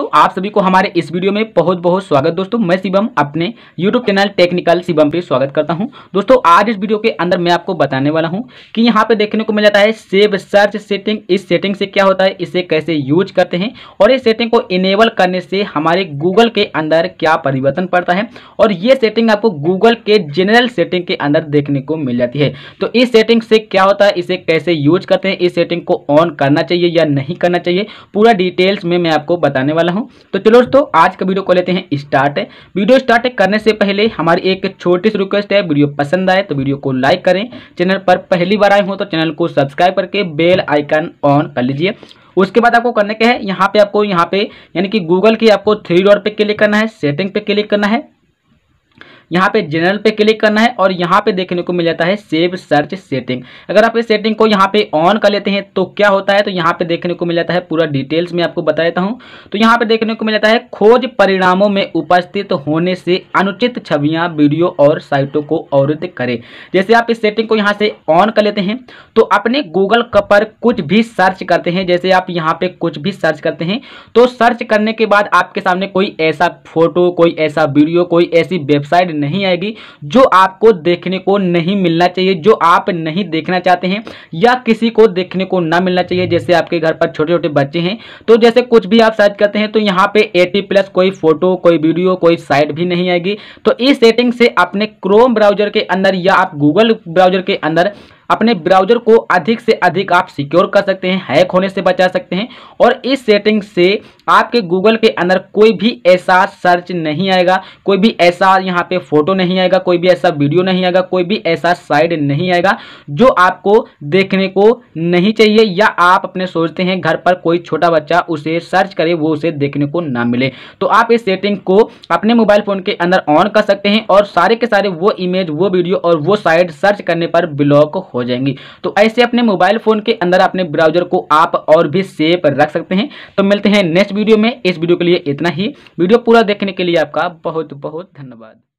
दोस्तों आप सभी को हमारे इस वीडियो में बहुत बहुत स्वागत दोस्तों मैं शिवम अपने YouTube चैनल टेक्निकल शिवम पे स्वागत करता हूं दोस्तों आज इस वीडियो के अंदर मैं आपको बताने वाला हूं कि यहां पे देखने को मिल जाता है सेव सर्च सेटिंग इस सेटिंग से क्या होता है इसे कैसे यूज करते हैं और इस सेटिंग को इनेबल करने से हमारे गूगल के अंदर क्या परिवर्तन पड़ता है और ये सेटिंग आपको गूगल के जनरल सेटिंग के अंदर देखने को मिल जाती है तो इस सेटिंग से क्या होता है इसे कैसे यूज करते हैं इस सेटिंग को ऑन करना चाहिए या नहीं करना चाहिए पूरा डिटेल्स में मैं आपको बताने वाला वाला हूँ तो चलो दोस्तों आज का वीडियो को लेते हैं स्टार्ट है वीडियो स्टार्ट करने से पहले हमारी एक छोटी सी रिक्वेस्ट है वीडियो पसंद आए तो वीडियो को लाइक करें चैनल पर पहली बार आए हो तो चैनल को सब्सक्राइब करके बेल आइकन ऑन कर लीजिए उसके बाद आपको करने के है यहाँ पे आपको यहाँ पे यानी कि गूगल की आपको थ्री डॉट पे क्लिक करना है सेटिंग पे क्लिक करना है यहाँ पे जनरल पे क्लिक करना है और यहाँ पे देखने को मिल जाता है सेव सर्च सेटिंग अगर आप इस सेटिंग को यहाँ पे ऑन कर लेते हैं तो क्या होता है तो यहाँ पे देखने को मिल जाता है पूरा डिटेल्स में आपको बता देता हूँ तो यहाँ पे देखने को मिल जाता है खोज परिणामों में उपस्थित होने से अनुचित छवियाँ वीडियो और साइटों को अवरुद्ध करें जैसे आप इस सेटिंग को यहाँ से ऑन कर लेते हैं तो अपने गूगल पर कुछ भी सर्च करते हैं जैसे आप यहाँ पे कुछ भी सर्च करते हैं तो सर्च करने के बाद आपके सामने कोई ऐसा फोटो कोई ऐसा वीडियो कोई ऐसी वेबसाइट नहीं आएगी जो आपको देखने को नहीं मिलना चाहिए जो आप नहीं देखना चाहते हैं या किसी को देखने को ना मिलना चाहिए जैसे आपके घर पर छोटे छोटे बच्चे हैं तो जैसे कुछ भी आप सर्च करते हैं तो यहाँ पे एटी प्लस कोई फोटो कोई वीडियो कोई साइट भी नहीं आएगी तो इस सेटिंग से अपने क्रोम ब्राउजर के अंदर या आप गूगल ब्राउजर के अंदर अपने ब्राउजर को अधिक से अधिक आप सिक्योर कर सकते हैं हैक होने से बचा सकते हैं और इस सेटिंग से आपके गूगल के अंदर कोई भी ऐसा सर्च नहीं आएगा कोई भी ऐसा यहाँ पे फोटो नहीं आएगा कोई भी ऐसा वीडियो नहीं आएगा कोई भी ऐसा साइड नहीं आएगा जो आपको देखने को नहीं चाहिए या आप अपने सोचते हैं घर पर कोई छोटा बच्चा उसे सर्च करे वो उसे देखने को ना मिले तो आप इस सेटिंग को अपने मोबाइल फ़ोन के अंदर ऑन कर सकते हैं और सारे के सारे वो इमेज वो वीडियो और वो साइट सर्च करने पर ब्लॉक हो हो जाएंगी तो ऐसे अपने मोबाइल फ़ोन के अंदर अपने ब्राउजर को आप और भी सेफ रख सकते हैं तो मिलते हैं नेक्स्ट वीडियो में इस वीडियो के लिए इतना ही वीडियो पूरा देखने के लिए आपका बहुत बहुत धन्यवाद